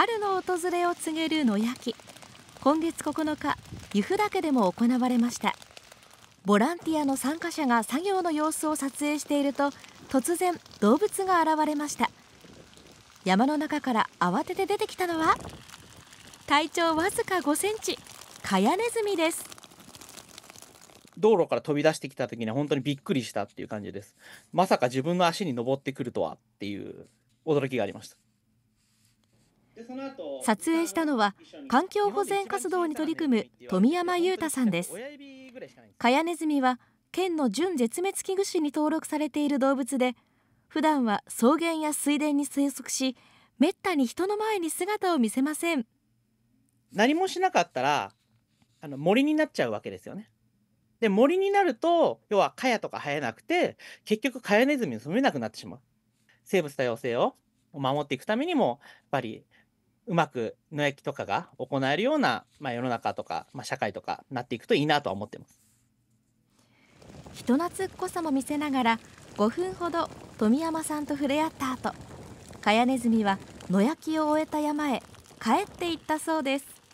春の訪れを告げる野焼き今月9日由布岳でも行われましたボランティアの参加者が作業の様子を撮影していると突然動物が現れました山の中から慌てて出てきたのは体長わずか5センチカヤネズミです道路から飛び出してきた時には本当にびっくりしたっていう感じですまさか自分の足に登ってくるとはっていう驚きがありました撮影したのは環境保全活動に取り組む富山裕太さんですカヤネズミは県の準絶滅危惧種に登録されている動物で普段は草原や水田に生息しめったに人の前に姿を見せません何もしなかったらあの森になっちゃうわけですよねで森になると要はカヤとか生えなくて結局カヤネズミに住めなくなってしまう生物多様性を守っていくためにもやっぱりうまく野焼きとかが行えるような、まあ、世の中とか、まあ、社会とかなっていくといいなとは思ってます人懐っこさも見せながら5分ほど富山さんと触れ合った後カヤネズミは野焼きを終えた山へ帰っていったそうです